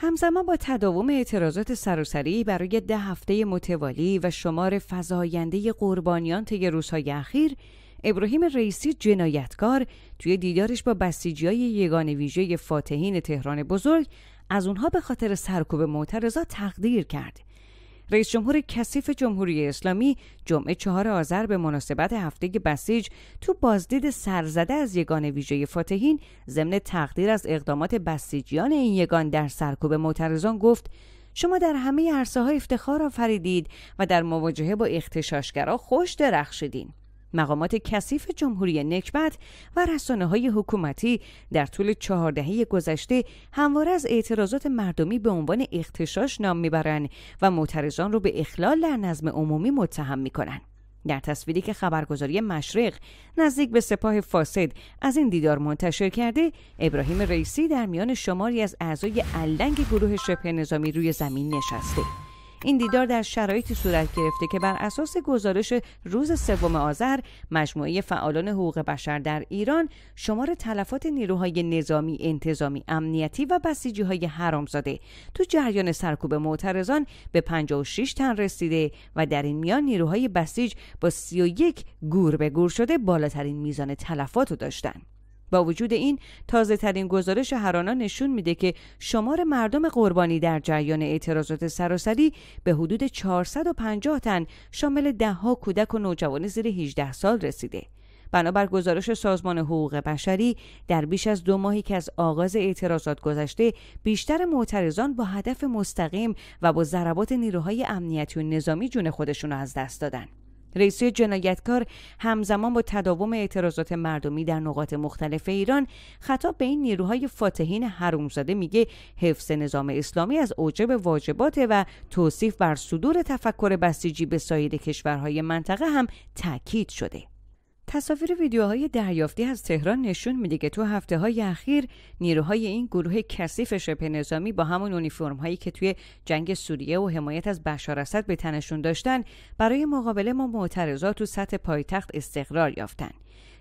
همزمان با تداوم اعتراضات سراسری برای ده هفته متوالی و شمار فزاینده قربانیان طی روزهای اخیر ابراهیم رئیسی جنایتکار توی دیدارش با های یگان ویژه فاتحین تهران بزرگ از اونها به خاطر سرکوب معترضا تقدیر کرد رئیس جمهور کثیف جمهوری اسلامی جمعه چهار آذر به مناسبت هفته بسیج تو بازدید سرزده از یگان ویژه فاتحین ضمن تقدیر از اقدامات بسیجیان این یگان در سرکوب معترضان گفت شما در همه عرصه ها افتخار آفریدید و در مواجهه با اختشاشگرا خوش درخشیدین مقامات کثیف جمهوری نکبت و رسانه های حکومتی در طول چهار گذشته همواره از اعتراضات مردمی به عنوان اختشاش نام میبرند و معترضان را به اخلال در نظم عمومی متهم میکنند در تصویری که خبرگزاری مشرق نزدیک به سپاه فاسد از این دیدار منتشر کرده ابراهیم رئیسی در میان شماری از اعضای علنگ گروه شبه نظامی روی زمین نشسته این دیدار در شرایطی صورت گرفته که بر اساس گزارش روز سوم آذر مجموعه فعالان حقوق بشر در ایران شمار تلفات نیروهای نظامی انتظامی امنیتی و بسیجی های حرامزاده تو جریان سرکوب معترضان به 56 تن رسیده و در این میان نیروهای بسیج با 31 گور به گور شده بالاترین میزان تلفات رو داشتند با وجود این تازه ترین گزارش هرانا نشون میده که شمار مردم قربانی در جریان اعتراضات سراسری به حدود 450 تن شامل دهها کودک و نوجوان زیر 18 سال رسیده. بنابر گزارش سازمان حقوق بشری در بیش از دو ماهی که از آغاز اعتراضات گذشته بیشتر معترضان با هدف مستقیم و با ضربات نیروهای امنیتی و نظامی جون خودشون از دست دادن رئیس جنایتکار همزمان با تداوم اعتراضات مردمی در نقاط مختلف ایران خطاب به این نیروهای فاتحین حرومزاده میگه حفظ نظام اسلامی از اوجب واجباته و توصیف بر صدور تفکر بسیجی به سایر کشورهای منطقه هم تاکید شده تصاویر ویدیوهای دریافتی از تهران نشون میده که تو هفته های اخیر نیروهای این گروه کثیف شبه نظامی با همون اونیفرم هایی که توی جنگ سوریه و حمایت از بشار اسد به تنشون داشتن برای مقابله ما معترضات تو سطح پایتخت استقرار یافتن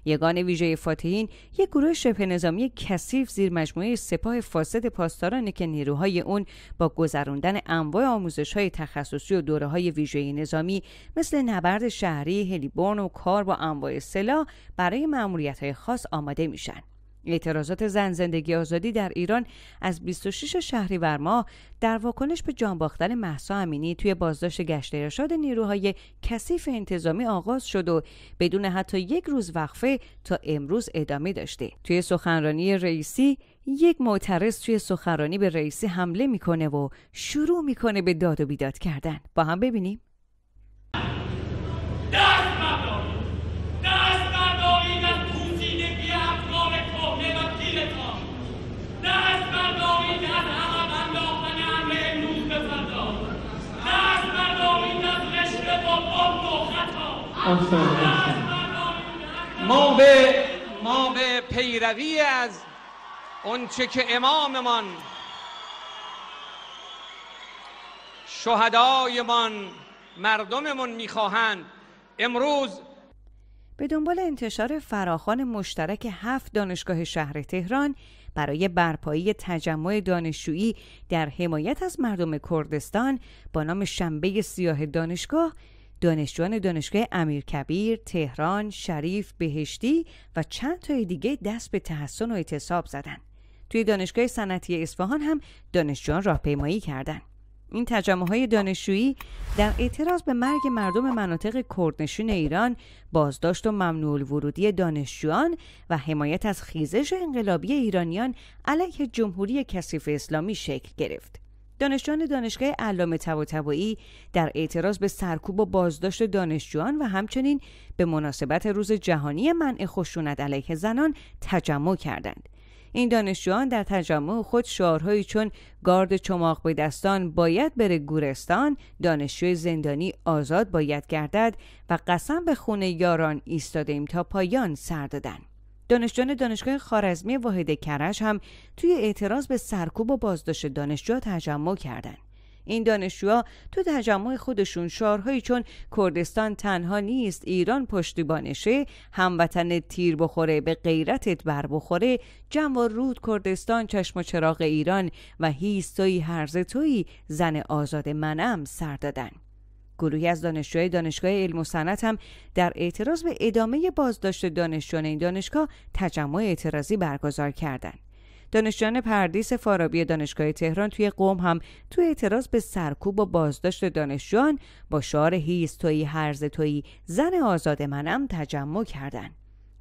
یگان ویژه فاتحین یک گروه شبه نظامی کثیف زیر مجموعه سپاه فاسد پاسدارانه که نیروهای اون با گذراندن انواع آموزش های تخصصی و دوره های ویژه نظامی مثل نبرد شهری، هلیبورن و کار با انواع سلاح برای معمولیت های خاص آماده میشن. اعتراضات زن زندگی آزادی در ایران از 26 شهریور ماه در واکنش به جانباختن محسا امینی توی بازداشت گشت ارشاد نیروهای کثیف انتظامی آغاز شد و بدون حتی یک روز وقفه تا امروز ادامه داشته توی سخنرانی رئیسی یک معترض توی سخنرانی به رئیسی حمله میکنه و شروع میکنه به داد و بیداد کردن با هم ببینیم ما به ما به پیروی از اونچه که اماممان شهدایمان مردممون میخواهند امروز به دنبال انتشار فراخان مشترک هفت دانشگاه شهر تهران برای برپایی تجمع دانشجویی در حمایت از مردم کردستان با نام شنبه سیاه دانشگاه دانشجویان دانشگاه امیرکبیر، تهران، شریف، بهشتی و چند تای دیگه دست به تحسن و اعتصاب زدند. توی دانشگاه صنعتی اصفهان هم دانشجویان راهپیمایی کردند. این تجمع های دانشجویی در اعتراض به مرگ مردم مناطق کردنشین ایران بازداشت و ممنوع ورودی دانشجویان و حمایت از خیزش انقلابی ایرانیان علیه جمهوری کثیف اسلامی شکل گرفت. دانشجویان دانشگاه علامه طباطبایی در اعتراض به سرکوب و بازداشت دانشجویان و همچنین به مناسبت روز جهانی منع خشونت علیه زنان تجمع کردند این دانشجویان در تجمع خود شعارهایی چون گارد چماق به دستان باید بره گورستان دانشجوی زندانی آزاد باید گردد و قسم به خونه یاران ایستادیم تا پایان سر دادند دانشجویان دانشگاه خارزمی واحد کرج هم توی اعتراض به سرکوب و بازداشت دانشجوها تجمع کردند. این دانشجوها تو تجمع خودشون شعارهایی چون کردستان تنها نیست ایران پشتیبانشه هموطن تیر بخوره به غیرتت بر بخوره جمع و رود کردستان چشم و چراغ ایران و هیستایی هرز زن آزاد منم سر دادند گروهی از دانشجوی دانشگاه علم و صنعت هم در اعتراض به ادامه بازداشت دانشجویان این دانشگاه تجمع اعتراضی برگزار کردند. دانشجویان پردیس فارابی دانشگاه تهران توی قوم هم توی اعتراض به سرکوب و بازداشت دانشجویان با شعار هیز تویی هرز تویی زن آزاد منم تجمع کردند.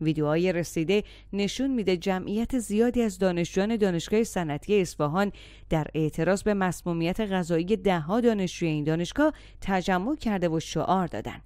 ویدیوهای رسیده نشون میده جمعیت زیادی از دانشجویان دانشگاه صنعتی اصفهان در اعتراض به مسمومیت غذایی دهها دانشجوی این دانشگاه تجمع کرده و شعار دادند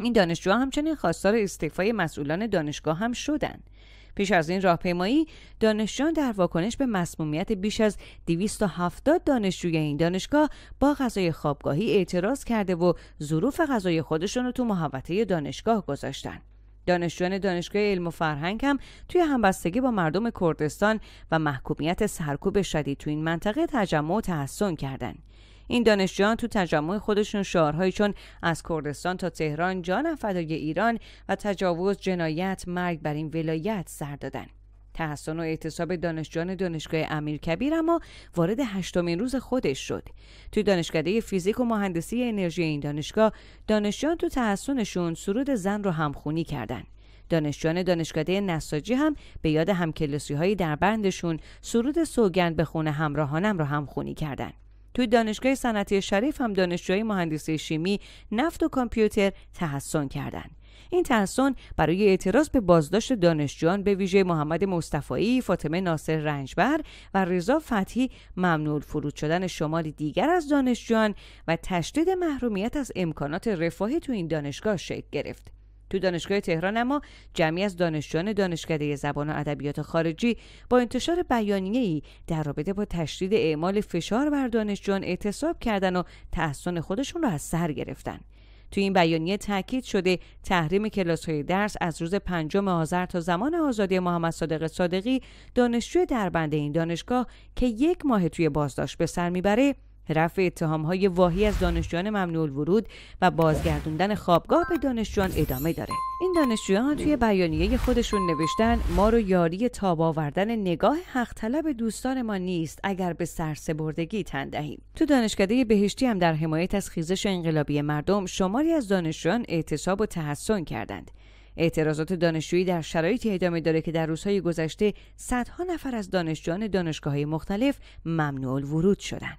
این دانشجوها همچنین خواستار استعفای مسئولان دانشگاه هم شدند پیش از این راهپیمایی دانشجویان در واکنش به مسمومیت بیش از 270 دانشجوی این دانشگاه با غذای خوابگاهی اعتراض کرده و ظروف غذای خودشون رو تو محوطه دانشگاه گذاشتند. دانشجویان دانشگاه علم و فرهنگ هم توی همبستگی با مردم کردستان و محکومیت سرکوب شدید تو این منطقه تجمع و تحسن کردند. این دانشجویان تو تجمع خودشون شعارهایی چون از کردستان تا تهران جان فدای ایران و تجاوز جنایت مرگ بر این ولایت سر دادند. تحسن و اعتصاب دانشجویان دانشگاه امیرکبیر اما وارد هشتمین روز خودش شد توی دانشکده فیزیک و مهندسی انرژی این دانشگاه دانشجویان تو تحسنشون سرود زن رو همخونی کردند دانشجویان دانشکده نساجی هم به یاد همکلاسی های در بندشون سرود سوگند به خونه همراهانم را همخونی کردند. توی دانشگاه صنعتی شریف هم دانشجوی مهندسی شیمی نفت و کامپیوتر تحسن کردند. این تحسن برای اعتراض به بازداشت دانشجویان به ویژه محمد مصطفایی، فاطمه ناصر رنجبر و رضا فتحی ممنوع فرود شدن شمالی دیگر از دانشجویان و تشدید محرومیت از امکانات رفاهی تو این دانشگاه شکل گرفت. تو دانشگاه تهران اما جمعی از دانشجویان دانشکده زبان و ادبیات خارجی با انتشار بیانیه‌ای در رابطه با تشدید اعمال فشار بر دانشجویان اعتصاب کردن و تحسن خودشون را از سر گرفتن توی این بیانیه تاکید شده تحریم کلاس های درس از روز پنجم آذر تا زمان آزادی محمد صادق صادقی دانشجو دربند این دانشگاه که یک ماه توی بازداشت به سر میبره رفع های واهی از دانشجویان ممنوع ورود و بازگردوندن خوابگاه به دانشجویان ادامه داره این دانشجویان توی بیانیه خودشون نوشتن ما رو یاری تاب آوردن نگاه حق طلب دوستان ما نیست اگر به سرسبردگی تن دهیم تو دانشکده بهشتی هم در حمایت از خیزش انقلابی مردم شماری از دانشجویان اعتصاب و تحسن کردند اعتراضات دانشجویی در شرایطی ادامه داره که در روزهای گذشته صدها نفر از دانشجویان دانشگاههای مختلف ممنوع ورود شدند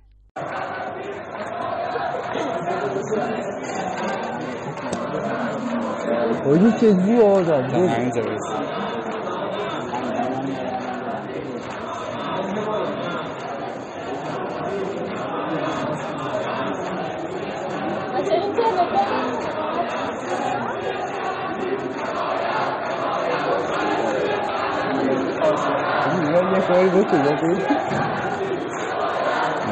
어디 쟤 누워 나안 자고 있어 거의 못 들려고.